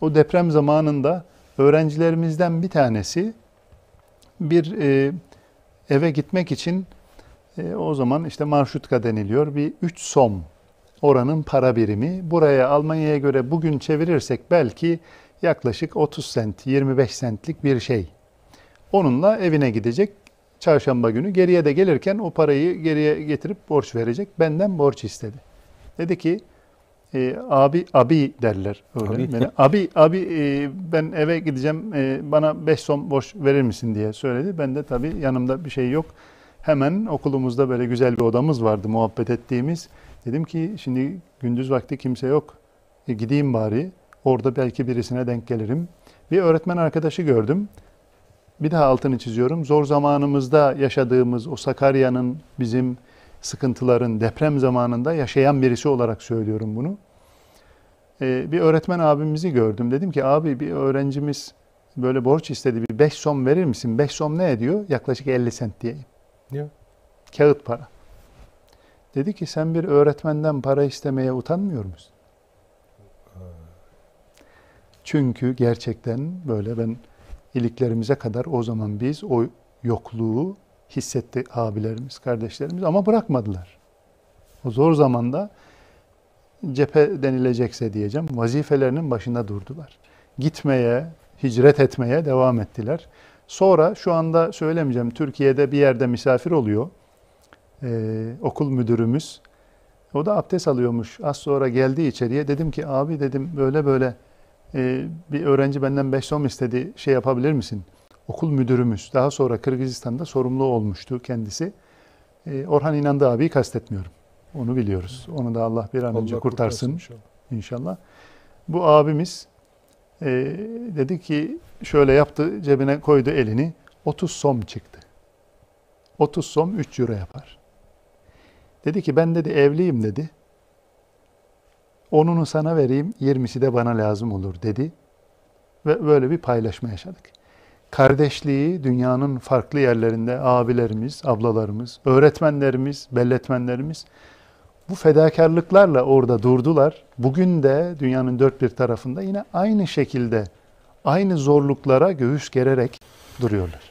O deprem zamanında öğrencilerimizden bir tanesi bir e, eve gitmek için e, o zaman işte marşutka deniliyor. Bir 3 som oranın para birimi. Buraya Almanya'ya göre bugün çevirirsek belki yaklaşık 30 sent, 25 sentlik bir şey. Onunla evine gidecek. Çarşamba günü geriye de gelirken o parayı geriye getirip borç verecek. Benden borç istedi. Dedi ki e, abi abi derler öyle. Abi. Yani, abi abi e, ben eve gideceğim e, bana 5 som boş verir misin diye söyledi. Ben de tabii yanımda bir şey yok. Hemen okulumuzda böyle güzel bir odamız vardı muhabbet ettiğimiz. Dedim ki şimdi gündüz vakti kimse yok. E, gideyim bari. Orada belki birisine denk gelirim. Bir öğretmen arkadaşı gördüm. Bir daha altını çiziyorum. Zor zamanımızda yaşadığımız o Sakarya'nın bizim sıkıntıların deprem zamanında yaşayan birisi olarak söylüyorum bunu. Ee, bir öğretmen abimizi gördüm. Dedim ki abi bir öğrencimiz böyle borç istedi bir 5 som verir misin? 5 som ne ediyor? Yaklaşık 50 sent diyeyim. ne Kağıt para. Dedi ki sen bir öğretmenden para istemeye utanmıyor musun? Çünkü gerçekten böyle ben iliklerimize kadar o zaman biz o yokluğu hissetti abilerimiz, kardeşlerimiz ama bırakmadılar. O zor zamanda cephe denilecekse diyeceğim, vazifelerinin başında durdular. Gitmeye, hicret etmeye devam ettiler. Sonra şu anda söylemeyeceğim, Türkiye'de bir yerde misafir oluyor ee, okul müdürümüz. O da abdest alıyormuş. Az sonra geldi içeriye. Dedim ki abi dedim böyle böyle e, bir öğrenci benden 5 son istedi şey yapabilir misin? Okul müdürümüz daha sonra Kırgızistan'da sorumlu olmuştu kendisi. E, Orhan İnandı abiyi kastetmiyorum. Onu biliyoruz. Onu da Allah bir an önce Allah kurtarsın, kurtarsın inşallah. inşallah. Bu abimiz e, dedi ki şöyle yaptı cebine koydu elini 30 som çıktı. 30 som 3 euro yapar. Dedi ki ben dedi evliyim dedi. Onunu sana vereyim 20'si de bana lazım olur dedi. Ve böyle bir paylaşma yaşadık. Kardeşliği dünyanın farklı yerlerinde abilerimiz, ablalarımız, öğretmenlerimiz, belletmenlerimiz bu fedakarlıklarla orada durdular. Bugün de dünyanın dört bir tarafında yine aynı şekilde aynı zorluklara göğüs gererek duruyorlar.